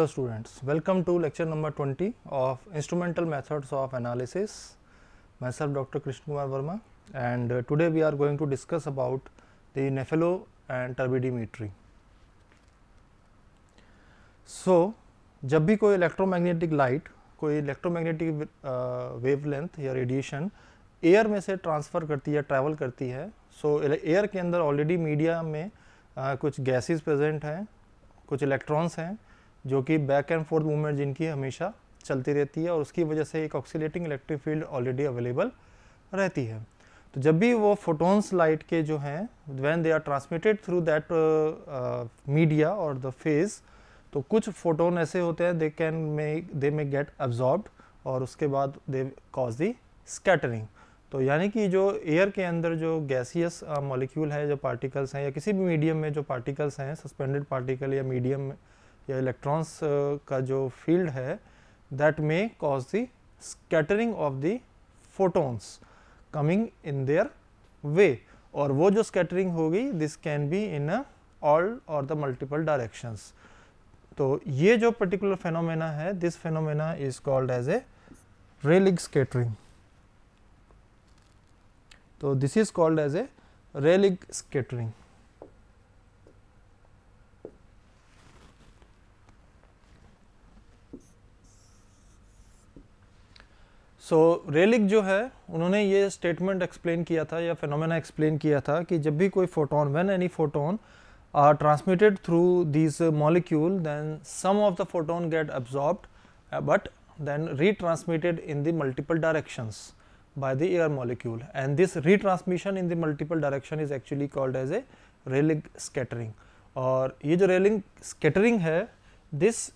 Hello students welcome to lecture number twenty of instrumental methods of analysis मैं sir doctor Krishna Kumar Verma and today we are going to discuss about the nephelo and turbidimetry so जब भी कोई electromagnetic light कोई electromagnetic wavelength uh, या radiation air में से transfer करती है ट्रैवल करती है सो so, एयर के अंदर ऑलरेडी मीडिया में uh, कुछ गैसेज प्रजेंट हैं कुछ इलेक्ट्रॉन्स हैं जो कि बैक एंड फोर्थ मूवमेंट जिनकी हमेशा चलती रहती है और उसकी वजह से एक oxidating electric field already available रहती है तो जब भी वो फोटोन्स लाइट के जो हैं when they are transmitted through that media और द फेज तो कुछ फोटोन ऐसे होते हैं they can may they may get absorb और उसके बाद दे कॉज दी स्कैटरिंग तो यानी कि जो एयर के अंदर जो गैसियस मॉलिक्यूल uh, है जो पार्टिकल्स हैं या किसी भी मीडियम में जो पार्टिकल्स हैं सस्पेंडेड पार्टिकल या मीडियम में या इलेक्ट्रॉन्स uh, का जो फील्ड है that may cause the scattering of the photons coming in their way और वो जो स्कैटरिंग होगी this can be in all और द मल्टीपल डायरेक्शंस तो ये जो पर्टिकुलर फेनोमेना है this phenomena is called as a Rayleigh scattering तो this is called as a Rayleigh scattering so so, Rayleigh जो है उन्होंने ये स्टेटमेंट एक्सप्लेन किया था या फिनोमेना एक्सप्लेन किया था कि जब भी कोई photon when any photon are transmitted through this molecule then some of the photon get absorb but then retransmitted in the multiple directions by the air molecule and this retransmission in the multiple direction is actually called as a रेलिंग scattering और ये जो रेलिंग scattering है this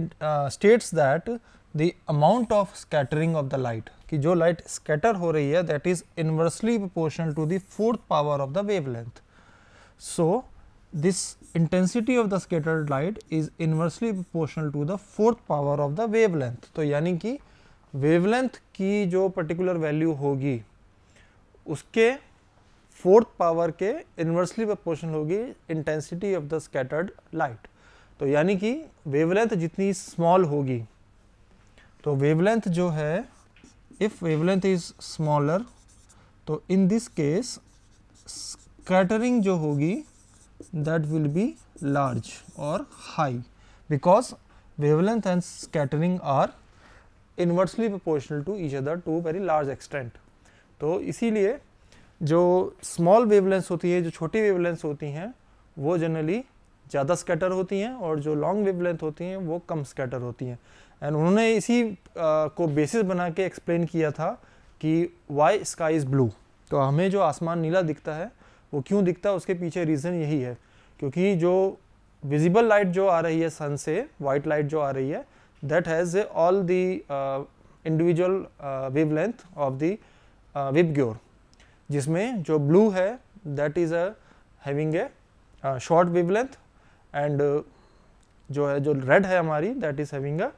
it states that the amount of scattering of the light कि जो light scatter हो रही है that is inversely proportional to the fourth power of the wavelength so this intensity of the scattered light is inversely proportional to the fourth power of the wavelength तो यानी कि wave length की जो particular value होगी उसके fourth power के inversely proportional होगी intensity of the scattered light तो यानी कि वेवलेंथ जितनी स्मॉल होगी तो वेवलेंथ जो है इफ़ वेवलेंथ इज स्मॉलर तो इन दिस केस स्कैटरिंग जो होगी दैट विल बी लार्ज और high because wavelength and scattering are inversely proportional to each other to very large extent तो इसीलिए जो स्मॉल वेवलेंस होती है जो छोटी वेवलेंस होती हैं वो जनरली ज़्यादा स्कैटर होती हैं और जो लॉन्ग वेवलेंथ होती हैं वो कम स्कैटर होती हैं एंड उन्होंने इसी आ, को बेसिस बना के एक्सप्लेन किया था कि वाई स्काई इज़ ब्लू तो हमें जो आसमान नीला दिखता है वो क्यों दिखता है उसके पीछे रीज़न यही है क्योंकि जो विजिबल लाइट जो आ रही है सन से वाइट लाइट जो आ रही है that has all the individual wavelength of the ग्योर जिसमें जो ब्लू है that is a having a short wavelength and uh, जो है जो रेड है हमारी that is having a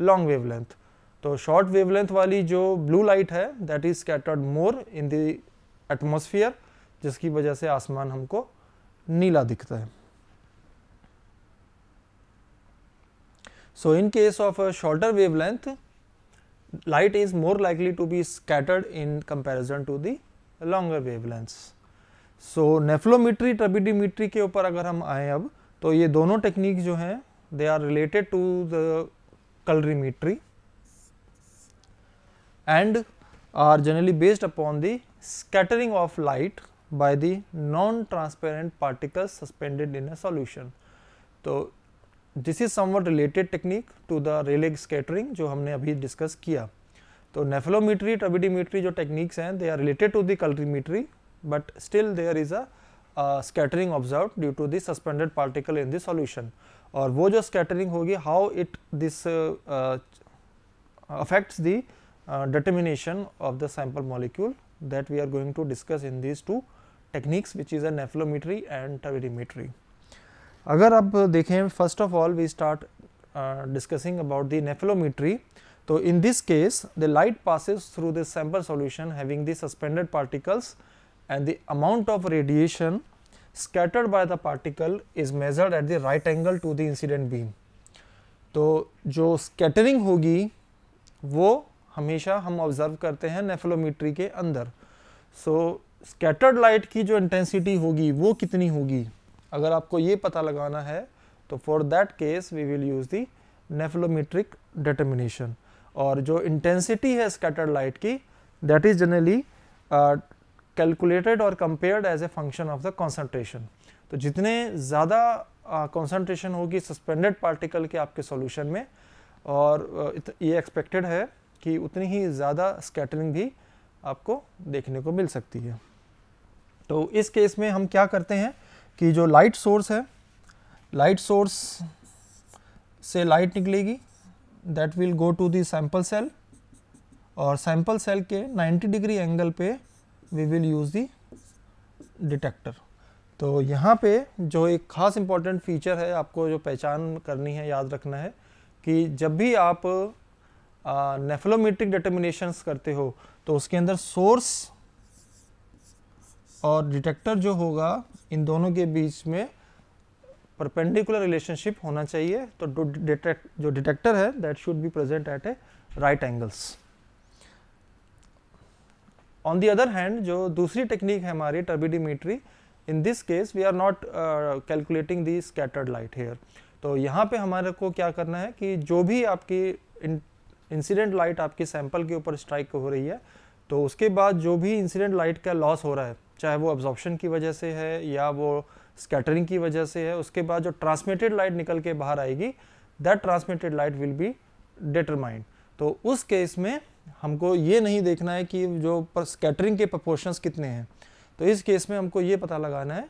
long wavelength तो शॉर्ट वेव लेंथ वाली जो ब्लू लाइट है that is scattered more in the atmosphere जिसकी वजह से आसमान हमको नीला दिखता है so in case of a shorter wavelength light is more likely to be scattered in comparison to the longer wavelength so nephelometry turbidimetry के ऊपर अगर हम आए अब तो ये दोनों टेक्निक जो हैं they are related to the colorimetry and are generally based upon the scattering of light by the non transparent particle suspended in a solution तो this is somewhat related technique to the Rayleigh scattering जो हमने अभी discuss किया तो नेफलोमीट्री टबिडीमीट्री जो techniques हैं they are related to the colorimetry but still there is a uh, scattering observed due to the suspended particle in the solution Or वो जो scattering होगी how it this uh, uh, affects the uh, determination of the sample molecule that we are going to discuss in these two techniques which is a nephelometry and turbidimetry. अगर आप देखें first of all we start uh, discussing about the nephelometry. So, in this case the light passes through the sample solution having the suspended particles and the amount of radiation scattered by the particle is measured at the right angle to the incident beam तो जो scattering होगी वो हमेशा हम observe करते हैं नेफलोमीट्री के अंदर सो स्कैटर्ड लाइट की जो इंटेंसिटी होगी वो कितनी होगी अगर आपको ये पता लगाना है तो for that case we will use the nephelometric determination और जो इंटेंसिटी है स्कैटर्ड लाइट की दैट इज़ जनरली कैलकुलेटेड और compared as a function of the concentration तो जितने ज़्यादा कॉन्सेंट्रेशन होगी सस्पेंडेड पार्टिकल के आपके सॉल्यूशन में और uh, ये एक्सपेक्टेड है कि उतनी ही ज़्यादा स्कैटरिंग भी आपको देखने को मिल सकती है तो इस केस में हम क्या करते हैं कि जो लाइट सोर्स है लाइट सोर्स से लाइट निकलेगी that will go to sample cell और सैम्पल सेल के 90 डिग्री एंगल पे we will use the detector तो यहाँ पे जो एक ख़ास इम्पॉर्टेंट फीचर है आपको जो पहचान करनी है याद रखना है कि जब भी आप नेफ्लोमेट्रिक डिटर्मिनेशंस करते हो तो उसके अंदर सोर्स और डिटेक्टर जो होगा इन दोनों के बीच में परपेंडिकुलर रिलेशनशिप होना चाहिए तो डिटेक्ट जो डिटेक्टर है that should be present at a right angles on the other hand जो दूसरी टेक्निक है हमारी turbidimetry in this case we are not calculating the scattered light here तो यहाँ पे हमारे को क्या करना है कि जो भी आपकी इंसिडेंट लाइट आपके सैंपल के ऊपर स्ट्राइक हो रही है तो उसके बाद जो भी इंसिडेंट लाइट का लॉस हो रहा है चाहे वो ऑब्जॉर्प्शन की वजह से है या वो स्कैटरिंग की वजह से है उसके बाद जो ट्रांसमिटेड लाइट निकल के बाहर आएगी that transmitted light will be determined तो उस केस में हमको ये नहीं देखना है कि जो पर स्कैटरिंग के प्रपोर्शंस कितने हैं तो इस केस में हमको ये पता लगाना है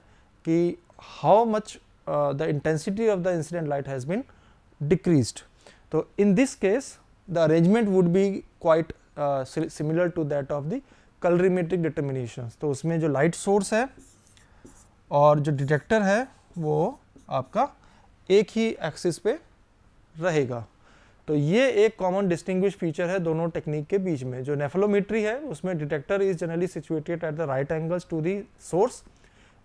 कि how much the intensity of the incident light has been decreased तो in this case the arrangement would be quite similar to that of the colorimetric determination तो उसमें जो लाइट सोर्स है और जो डिटेक्टर है वो आपका एक ही एक्सिस पे रहेगा तो ये एक कॉमन डिस्टिंग फीचर है दोनों टेक्निक के बीच में जो नेफेलोमीट्री है उसमें detector is generally situated at the right angles to those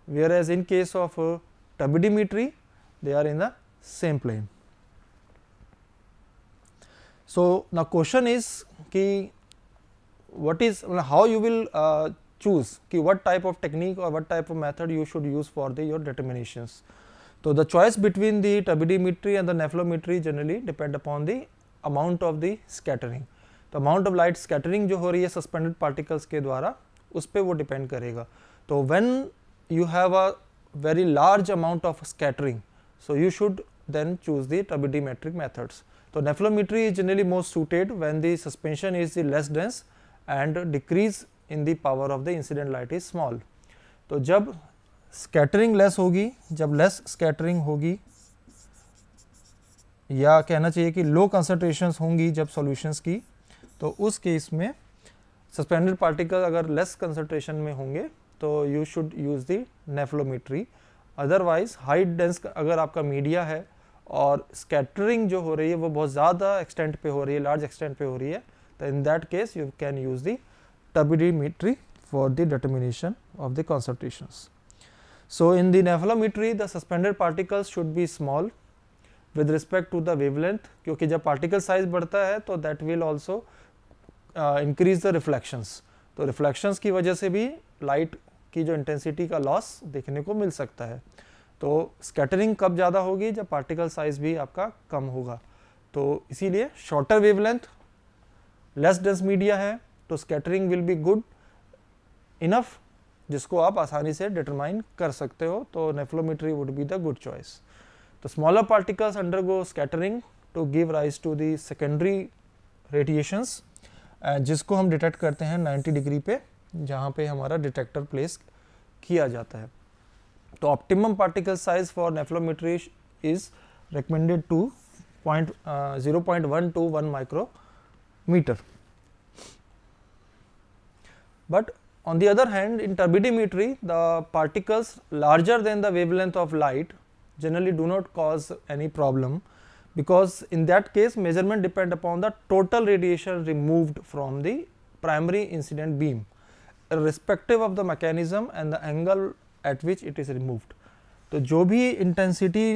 whereas in case of turbidimetry they are in the same plane so the question is कि what is how you will choose कि what type of technique और what type of method you should use for the your determination तो the choice between the turbidimetry and the nephelometry generally depend upon the amount of the scattering तो amount of light scattering जो हो रही है suspended particles के द्वारा उस पर वो डिपेंड करेगा तो when you have a very large amount of scattering so you should then choose the turbidimetric methods तो nephelometry is generally most suited when the suspension is the less dense and decrease in the power of the incident light is small तो जब scattering less होगी जब less scattering होगी या कहना चाहिए कि लो कंसनट्रेशन होंगी जब सॉल्यूशंस की तो उस केस में सस्पेंडेड पार्टिकल अगर लेस कंसनट्रेशन में होंगे तो you should use the nephelometry otherwise high dense अगर आपका मीडिया है और स्कैटरिंग जो हो रही है वो बहुत ज़्यादा एक्सटेंट पे हो रही है लार्ज एक्सटेंट पे हो रही है तो in that case you can use the turbidimetry for the determination of the concentration so in the nephelometry the suspended particles should be small with respect to the wavelength क्योंकि जब particle size बढ़ता है तो that will also increase the reflections तो reflections की वजह से भी लाइट की जो इंटेंसिटी का लॉस देखने को मिल सकता है तो स्कैटरिंग कब ज़्यादा होगी जब पार्टिकल साइज भी आपका कम होगा तो इसीलिए shorter wavelength less dense media है तो scattering will be good enough जिसको आप आसानी से डिटरमाइन कर सकते हो तो nephelometry would be the good choice The smaller particles undergo scattering to give rise to the secondary radiations जिसको हम डिटेक्ट करते हैं 90 डिग्री पे जहाँ pe हमारा डिटेक्टर प्लेस किया जाता है तो optimum particle size for nephelometry is recommended to point zero point one two micrometer but on the other hand in turbidimetry the particles larger than the wavelength of light generally do not cause any problem because in that case measurement depend upon the total radiation removed from the primary incident beam irrespective of the mechanism and the angle at which it is removed. तो जो भी intensity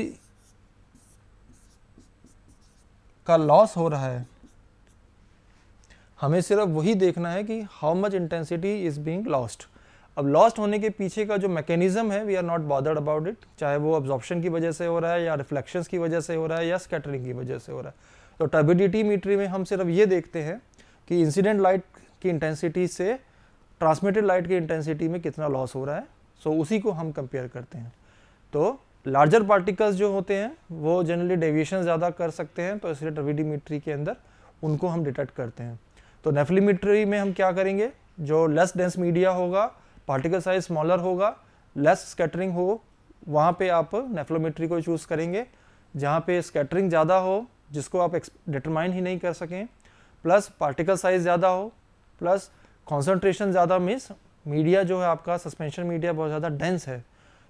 का loss हो रहा है हमें सिर्फ वही देखना है कि how much intensity is being lost अब लॉस्ट होने के पीछे का जो मैकेनिज्म है we are not bothered about it चाहे वो ऑब्जॉर्प्शन की वजह से हो रहा है या रिफ्लेक्शंस की वजह से हो रहा है या स्कैटरिंग की वजह से हो रहा है तो टर्बिडिटी मीटरी में हम सिर्फ ये देखते हैं कि इंसिडेंट लाइट की इंटेंसिटी से ट्रांसमिटेड लाइट की इंटेंसिटी में कितना लॉस हो रहा है सो so, उसी को हम कंपेयर करते हैं तो लार्जर पार्टिकल्स जो होते हैं वो जनरली डेविएशन ज़्यादा कर सकते हैं तो इसलिए टर्बिडीमीट्री के अंदर उनको हम डिटेक्ट करते हैं तो नेफलीमीट्री में हम क्या करेंगे जो लेस डेंस मीडिया होगा पार्टिकल साइज स्मॉलर होगा लेस स्कैटरिंग हो वहाँ पे आप नेफ्लोमेट्री को चूज़ करेंगे जहाँ पे स्कैटरिंग ज़्यादा हो जिसको आप डिटरमाइन ही नहीं कर सकें प्लस पार्टिकल साइज ज़्यादा हो प्लस कॉन्सेंट्रेशन ज़्यादा मीन्स मीडिया जो है आपका सस्पेंशन मीडिया बहुत ज़्यादा डेंस है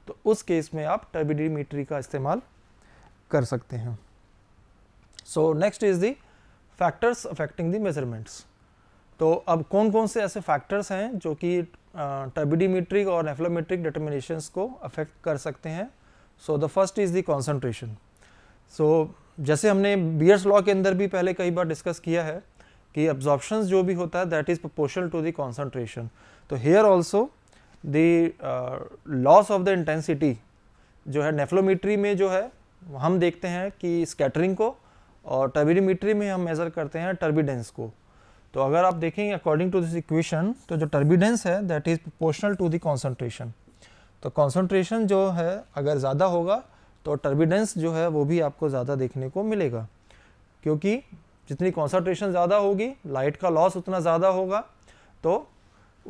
तो उस केस में आप टर्बिडीमीट्री का इस्तेमाल कर सकते हैं so next is the factors affecting the measurements तो अब कौन कौन से ऐसे फैक्टर्स हैं जो कि टर्बिडीमीट्रिक और नेफ्लोमेट्रिक डिटर्मिनेशन को अफेक्ट कर सकते हैं so the first is the concentration so जैसे हमने बियर्स लॉ के अंदर भी पहले कई बार डिस्कस किया है कि एब्जॉर्प्शन जो भी होता है that is proportional to the concentration तो here also the loss of the intensity जो है नेफ्लोमीट्री में जो है हम देखते हैं कि स्कैटरिंग को और टर्बिडीमीट्री में हम मेज़र करते हैं टर्बिडेंस को तो अगर आप देखेंगे अकॉर्डिंग टू दिस इक्वेशन तो जो टर्बिडेंस है that is proportional to the concentration तो कॉन्सेंट्रेशन जो है अगर ज़्यादा होगा तो टर्बिडेंस जो है वो भी आपको ज़्यादा देखने को मिलेगा क्योंकि जितनी कॉन्सेंट्रेशन ज़्यादा होगी लाइट का लॉस उतना ज़्यादा होगा तो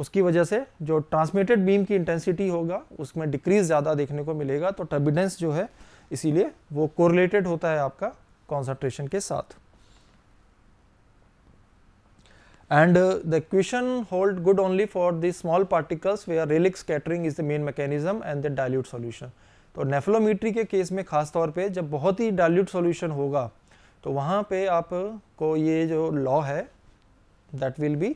उसकी वजह से जो ट्रांसमिटेड बीम की इंटेंसिटी होगा उसमें डिक्रीज ज़्यादा देखने को मिलेगा तो टर्बिडेंस जो है इसीलिए वो कोरिलेटेड होता है आपका कॉन्सेंट्रेशन के साथ and uh, the equation hold good only for the small particles where Rayleigh scattering is the main mechanism and the dilute solution. तो नेफ्लोमीट्री के केस में खास तौर पे जब बहुत ही डाइल्यूट सॉल्यूशन होगा तो वहाँ पे को ये जो लॉ है that will be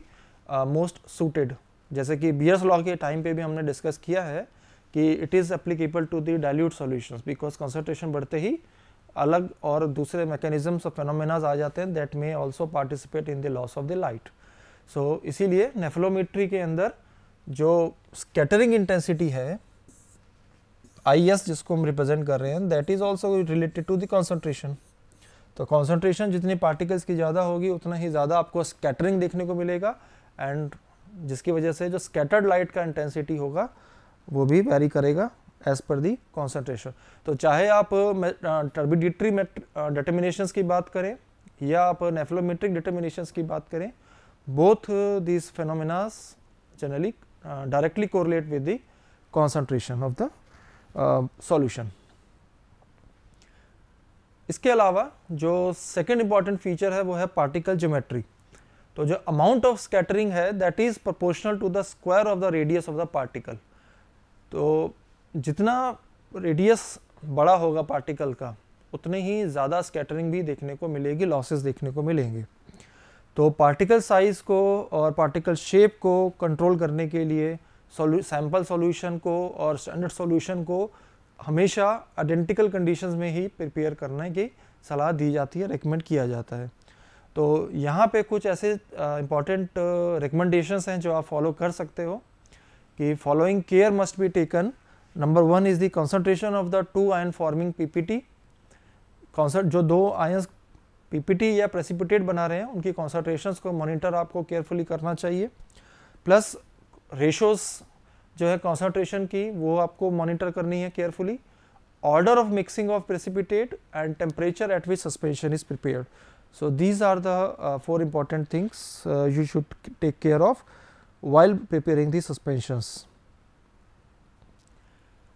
most suited जैसे कि बियर्स लॉ के टाइम पे भी हमने डिस्कस किया है कि it is applicable to the dilute solutions because concentration बढ़ते ही अलग और दूसरे मैकेनिज्म्स ऑफ फेनोमेनाज आ जाते हैं that may also participate in the loss of the light so so, इसीलिए नेफ्लोमीट्री के अंदर जो स्कैटरिंग इंटेंसिटी है आई एस जिसको हम रिप्रेजेंट कर रहे हैं that is also related to the concentration तो कॉन्सेंट्रेशन जितनी पार्टिकल्स की ज़्यादा होगी उतना ही ज़्यादा आपको स्कैटरिंग देखने को मिलेगा एंड जिसकी वजह से जो स्कैटर्ड लाइट का इंटेंसिटी होगा वो भी वेरी करेगा एज पर दी कॉन्सेंट्रेशन तो चाहे आप टर्बिडिट्री डिटर्मिनेशंस की बात करें या आप नेफ्लोमेट्रिक डिटर्मिनेशंस की बात करें both uh, these phenomena generally uh, directly correlate with the concentration of the uh, solution. इसके अलावा जो सेकेंड इम्पॉर्टेंट फीचर है वो है पार्टिकल ज्योमेट्री तो जो अमाउंट ऑफ स्कैटरिंग है that is proportional to the square of the radius of the particle तो जितना रेडियस बड़ा होगा पार्टिकल का उतनी ही ज़्यादा स्कैटरिंग भी देखने को मिलेगी लॉसेस देखने को मिलेंगे तो पार्टिकल साइज़ को और पार्टिकल शेप को कंट्रोल करने के लिए सैम्पल सॉल्यूशन को और स्टैंडर्ड सॉल्यूशन को हमेशा आइडेंटिकल कंडीशंस में ही प्रिपेयर करने की सलाह दी जाती है रिकमेंड किया जाता है तो यहाँ पे कुछ ऐसे इम्पॉर्टेंट रिकमेंडेशंस हैं जो आप फॉलो कर सकते हो कि following care must be taken number one is the concentration of the two ion forming पी कॉन्सेंट जो दो आयन्स पीपीटी या प्रेसिपिटेट बना रहे हैं उनकी कॉन्सनट्रेशन को मॉनिटर आपको केयरफुली करना चाहिए प्लस रेशोस जो है कॉन्सनट्रेशन की वो आपको मॉनिटर करनी है carefully order of mixing of precipitate and temperature at which suspension is prepared so these are the four important things you should take care of while preparing the suspensions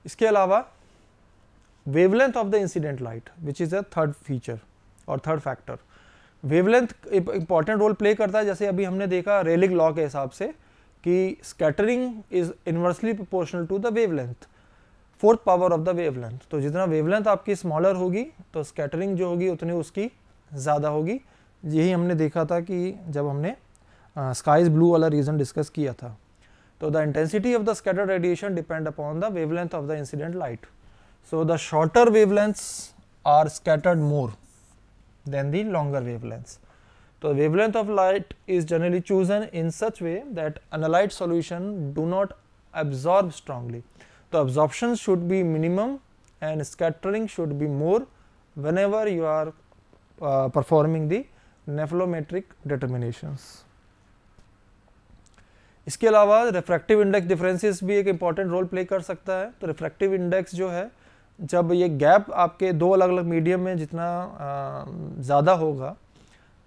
इसके अलावा wavelength of the incident light which is a third feature और third factor wavelength important role play करता है जैसे अभी हमने देखा railing law के हिसाब से कि scattering is inversely proportional to the wavelength fourth power of the wavelength तो जितना वेवलेंथ आपकी स्मॉलर होगी तो स्कैटरिंग जो होगी उतनी उसकी ज़्यादा होगी यही हमने देखा था कि जब हमने स्काईज ब्लू वाला रीज़न डिस्कस किया था तो the intensity of the scattered radiation depend upon the wavelength of the incident light so the shorter wavelengths are scattered more than the longer wavelengths. So, the wavelength of light is generally chosen in such way that analyte solution do not absorb strongly. The absorption should be minimum and scattering should be more whenever you are uh, performing the nephelometric determinations. इसके अलावा refractive index differences भी एक important role play कर सकता है तो refractive index जो है जब ये गैप आपके दो अलग अलग मीडियम में जितना ज़्यादा होगा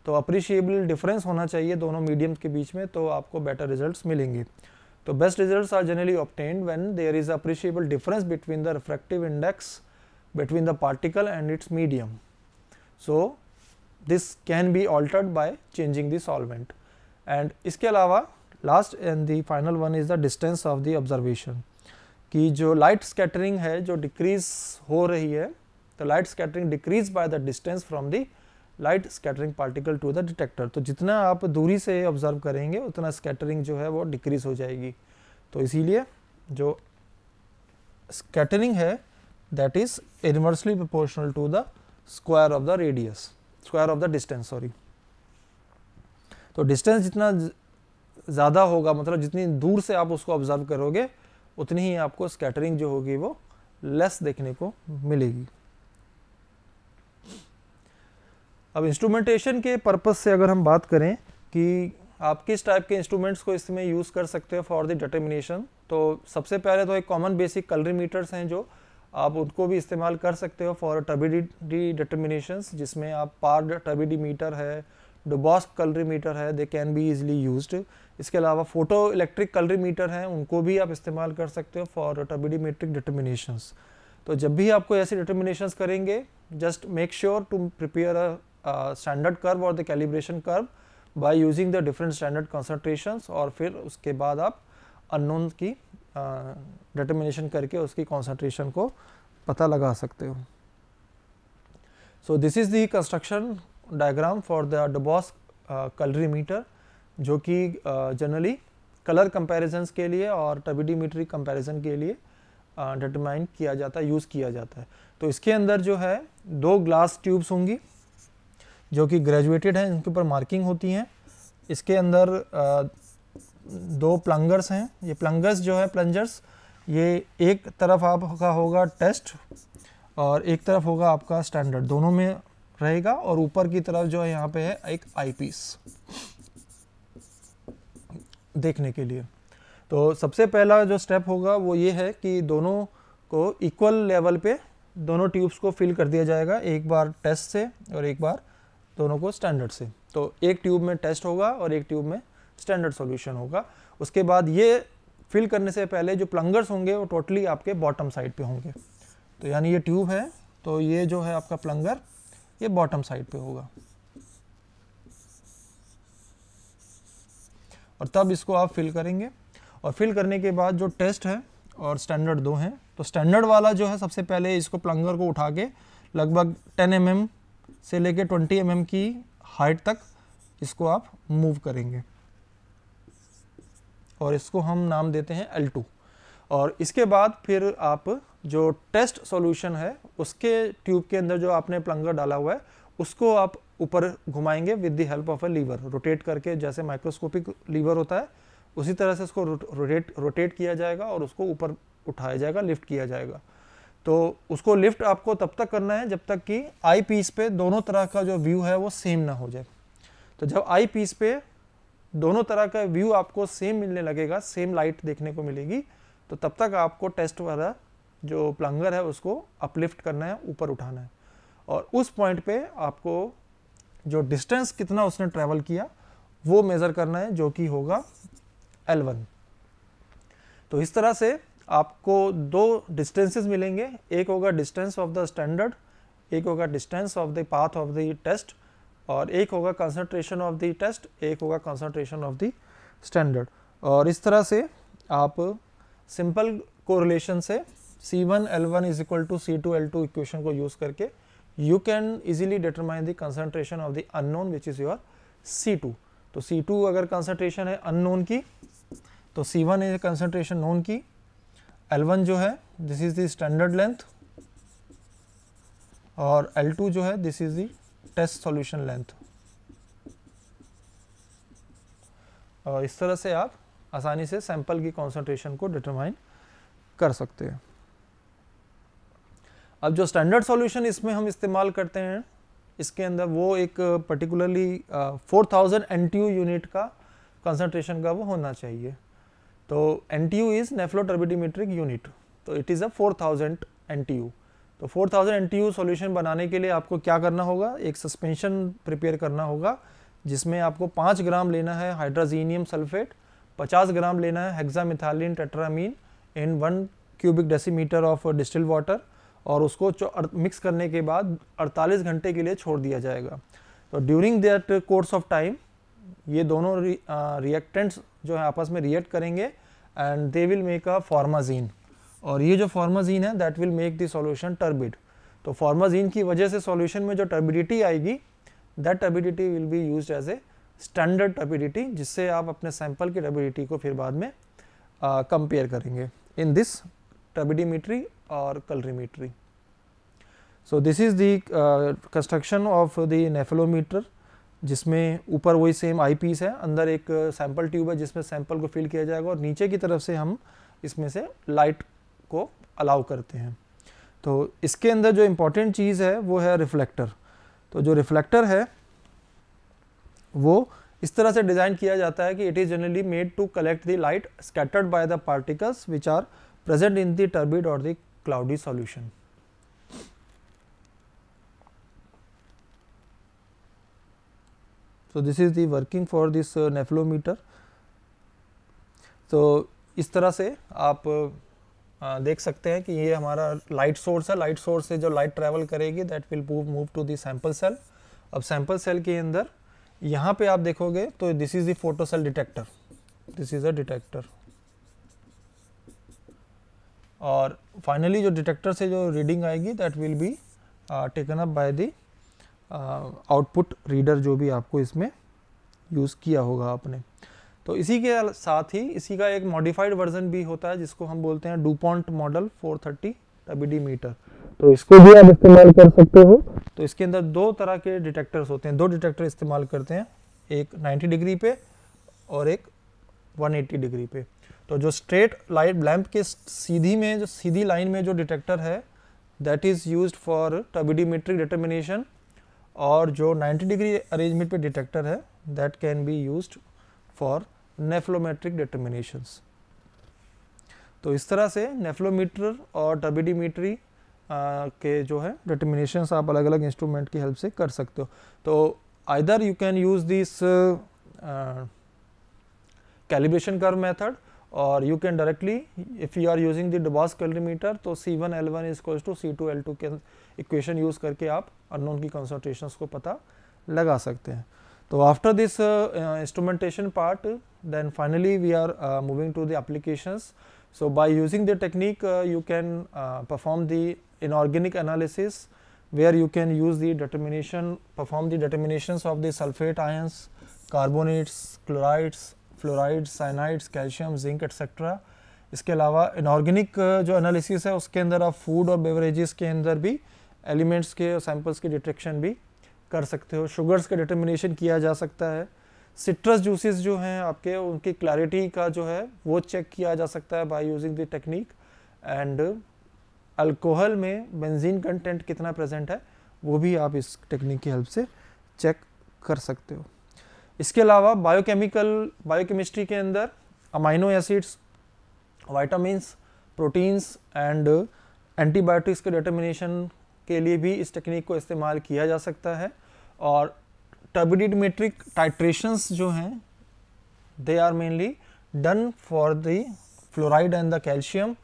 तो अप्रिशिएबल डिफरेंस होना चाहिए दोनों मीडियम के बीच में तो आपको बेटर रिजल्ट्स मिलेंगे तो best results are generally obtained when there is appreciable difference between the refractive index between the particle and its medium so this can be altered by changing the solvent and इसके अलावा last and the final one is the distance of the observation कि जो light scattering है जो decrease हो रही है तो light scattering decrease by the distance from the light scattering particle to the detector तो जितना आप दूरी से ऑब्जर्व करेंगे उतना स्कैटरिंग जो है वो डिक्रीज हो जाएगी तो इसीलिए जो स्कैटरिंग है that is inversely proportional to the square of the radius square of the distance sorry तो डिस्टेंस जितना ज़्यादा होगा मतलब जितनी दूर से आप उसको ऑब्जर्व करोगे उतनी ही आपको स्कैटरिंग जो होगी वो लेस देखने को मिलेगी अब इंस्ट्रूमेंटेशन के पर्पज़ से अगर हम बात करें कि आप किस टाइप के इंस्ट्रूमेंट्स को इसमें यूज़ कर सकते हो फॉर द डिटर्मिनेशन तो सबसे पहले तो एक कॉमन बेसिक कलरीमीटर्स हैं जो आप उनको भी इस्तेमाल कर सकते हो फॉर टर्बिडी डिटर्मिनेशंस जिसमें आप पार टर्बिडी मीटर है कलरी कलरीमीटर है they can be easily use इसके अलावा फोटो इलेक्ट्रिक कलरीमीटर हैं उनको भी आप इस्तेमाल कर सकते हो फॉर टर्बिडीमेट्रिक डिटर्मिनेशंस तो जब भी आपको ऐसे डिटर्मिनेशंस करेंगे just make sure to prepare a standard curve और the calibration curve by using the different standard concentration और फिर उसके बाद आप अननोन की डिटर्मिनेशन uh, करके उसकी कॉन्सेंट्रेशन को पता लगा सकते हो so this is the construction diagram for the Duboscq colorimeter जो कि जनरली कलर कंपैरिजन्स के लिए और टबिडीमीट्री कंपैरिजन के लिए डिटरमाइन uh, किया जाता है यूज़ किया जाता है तो इसके अंदर जो है दो ग्लास ट्यूब्स होंगी जो कि ग्रेजुएटेड हैं इनके ऊपर मार्किंग होती हैं इसके अंदर uh, दो प्लंगर्स हैं ये प्लंगर्स जो है प्लंजर्स ये एक तरफ आपका होगा टेस्ट और एक तरफ होगा आपका स्टैंडर्ड दोनों में रहेगा और ऊपर की तरफ जो है यहाँ पे है एक आईपीस देखने के लिए तो सबसे पहला जो स्टेप होगा वो ये है कि दोनों को इक्वल लेवल पे दोनों ट्यूब्स को फिल कर दिया जाएगा एक बार टेस्ट से और एक बार दोनों को स्टैंडर्ड से तो एक ट्यूब में टेस्ट होगा और एक ट्यूब में स्टैंडर्ड सॉल्यूशन होगा उसके बाद ये फिल करने से पहले जो प्लंगर्स होंगे वो टोटली आपके बॉटम साइड पे होंगे तो यानी ये ट्यूब है तो ये जो है आपका प्लंगर ये बॉटम साइड पे होगा और तब इसको आप फिल करेंगे और फिल करने के बाद जो टेस्ट है और स्टैंडर्ड दो हैं तो स्टैंडर्ड वाला जो है सबसे पहले इसको प्लंगर को उठा के लगभग 10 एम mm से लेके 20 एम mm की हाइट तक इसको आप मूव करेंगे और इसको हम नाम देते हैं टू और इसके बाद फिर आप जो टेस्ट सॉल्यूशन है उसके ट्यूब के अंदर जो आपने प्लंगर डाला हुआ है उसको आप ऊपर घुमाएंगे with the help of a lever rotate करके जैसे माइक्रोस्कोपिक लीवर होता है उसी तरह से उसको रोटेट रोटेट किया जाएगा और उसको ऊपर उठाया जाएगा लिफ्ट किया जाएगा तो उसको लिफ्ट आपको तब तक करना है जब तक कि आई पीस पे दोनों तरह का जो व्यू है वो सेम ना हो जाए तो जब आई पीस पे दोनों तरह का व्यू आपको सेम मिलने लगेगा सेम लाइट देखने को मिलेगी तो तब तक आपको टेस्ट वाला जो प्लंगर है उसको अपलिफ्ट करना है ऊपर उठाना है और उस पॉइंट पे आपको जो डिस्टेंस कितना उसने ट्रेवल किया वो मेज़र करना है जो कि होगा L1 तो इस तरह से आपको दो डिस्टेंसेस मिलेंगे एक होगा डिस्टेंस ऑफ द स्टैंडर्ड एक होगा distance of the path of the test और एक होगा कंसनट्रेशन ऑफ द टेस्ट एक होगा कंसनट्रेशन ऑफ द स्टैंडर्ड और इस तरह से आप सिंपल कोरिलेशन से C1 L1 L one is equal to C two L two equation को यूज करके you can easily determine the concentration of the unknown which is your C2 तो C2 अगर कंसनट्रेशन है अननोन की तो C1 one is concentration known की L1 जो है this is the standard length और L2 जो है this is the test solution length इस तरह से आप आसानी से सैंपल की कॉन्सेंट्रेशन को डिटरमाइन कर सकते हैं अब जो स्टैंडर्ड सॉल्यूशन इसमें हम इस्तेमाल करते हैं इसके अंदर वो एक पर्टिकुलरली 4000 थाउजेंड यूनिट का कॉन्सेंट्रेशन का वो होना चाहिए तो एन टी यू इज़ नेफ्लोटर्बिडीमेट्रिक यूनिट तो इट इज़ अ 4000 थाउजेंड तो 4000 थाउजेंड सॉल्यूशन बनाने के लिए आपको क्या करना होगा एक सस्पेंशन प्रिपेयर करना होगा जिसमें आपको 5 ग्राम लेना है हाइड्राजीनियम सल्फेट पचास ग्राम लेना है hexamethylene tetramine in one cubic decimetre of distil water और उसको मिक्स करने के बाद 48 घंटे के लिए छोड़ दिया जाएगा तो during that course of time ये दोनों रिएक्टेंट्स जो है आपस में रिएक्ट करेंगे and they will make a formazine और ये जो फॉर्माजीन है that will make the solution turbid तो फॉर्माजीन की वजह से सॉल्यूशन में जो टर्बिडिटी आएगी that turbidity will be use as a standard turbidity जिससे आप अपने सैंपल की टबिलिटी को फिर बाद में कंपेयर करेंगे इन दिस टबिडीमीट्री और colorimetry so this is the construction of the nephelometer जिसमें ऊपर वही सेम आई पीस है अंदर एक सैम्पल ट्यूब है जिसमें सैम्पल को फिल किया जाएगा और नीचे की तरफ से हम इसमें से लाइट को अलाउ करते हैं तो इसके अंदर जो इम्पोर्टेंट चीज़ है वो है रिफ्लेक्टर तो जो रिफ्लेक्टर है वो इस तरह से डिज़ाइन किया जाता है कि it is generally made to collect the light scattered by the particles which are present in the turbid or the cloudy solution. So, this is the working तो इस तरह से आप आ, uh, uh, देख सकते हैं कि ये हमारा लाइट सोर्स है लाइट सोर्स से जो लाइट ट्रेवल करेगी that will move to the cell अब सैंपल सेल के अंदर यहाँ पे आप देखोगे तो this is the cell detector this is a detector और फाइनली जो डिटेक्टर से जो रीडिंग आएगी that will be taken up by the output reader जो भी आपको इसमें यूज़ किया होगा आपने तो इसी के साथ ही इसी का एक मॉडिफाइड वर्जन भी होता है जिसको हम बोलते हैं डूपॉन्ट मॉडल 430 तबीडी मीटर तो इसको भी आप इस्तेमाल कर सकते हो तो इसके अंदर दो तरह के डिटेक्टर्स होते हैं दो डिटेक्टर इस्तेमाल करते हैं एक 90 डिग्री पे और एक 180 डिग्री पे तो जो स्ट्रेट लाइट लैम्प के सीधी में जो सीधी लाइन में जो डिटेक्टर है that is use for turbidimetric determination और जो 90 डिग्री अरेंजमेंट पे डिटेक्टर है that can be use for nephelometric determinations तो इस तरह से नेफ्लोमीटर और टर्बिडीमीटरी के जो है डिटर्मिनेशन आप अलग अलग इंस्ट्रूमेंट की हेल्प से कर सकते हो तो either you can use this calibration कर मेथड और you can directly if you are using the Duboscq colorimeter तो C one L one is equal to C two L two के इक्वेशन यूज़ करके आप अनोन की कंसनट्रेशन को पता लगा सकते हैं तो after this instrumentation part then finally we are moving to the applications So, by using the technique uh, you can uh, perform the inorganic analysis where you can use the determination perform the determinations of the sulfate ions, carbonates, chlorides, fluorides, cyanides, calcium, zinc etc. इसके अलावा inorganic जो analysis है उसके अंदर आप food और beverages के अंदर भी एलिमेंट्स के और सैम्पल्स के डिटेक्शन भी कर सकते हो शुगर्स का डिटर्मिनेशन किया जा सकता है सिट्रस जूसेस जो हैं आपके उनकी क्लैरिटी का जो है वो चेक किया जा सकता है by using the technique and alcohol में बेंजीन कंटेंट कितना प्रेजेंट है वो भी आप इस टेक्निक की हेल्प से चेक कर सकते हो इसके अलावा बायोकेमिकल बायोकेमिस्ट्री के अंदर amino acids vitamins proteins and antibiotics के डिटर्मिनेशन के लिए भी इस टेक्निक को इस्तेमाल किया जा सकता है और turbidimetric टाइट्रेशंस जो हैं they are mainly done for the fluoride and the calcium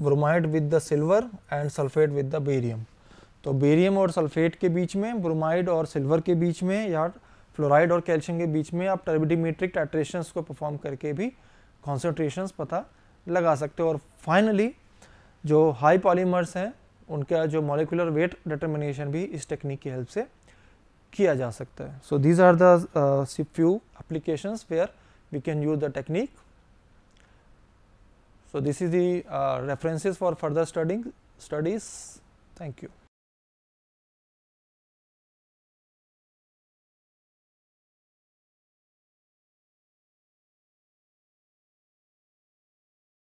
bromide with the silver and sulphate with the barium तो बेरियम और सल्फेट के बीच में ब्रोमाइड और सिल्वर के बीच में या फ्लोराइड और कैल्शियम के बीच में आप टर्बिडीमेट्रिक टाइट्रेशंस को परफॉर्म करके भी कॉन्सेंट्रेशन पता लगा सकते हो और फाइनली जो हाई पॉलीमर्स हैं उनका जो मॉलिकुलर वेट डिटर्मिनेशन भी इस टेक्निक की हेल्प से किया जा सकता है so these are two application where we can use the technique so this is the references for further studying studies thank you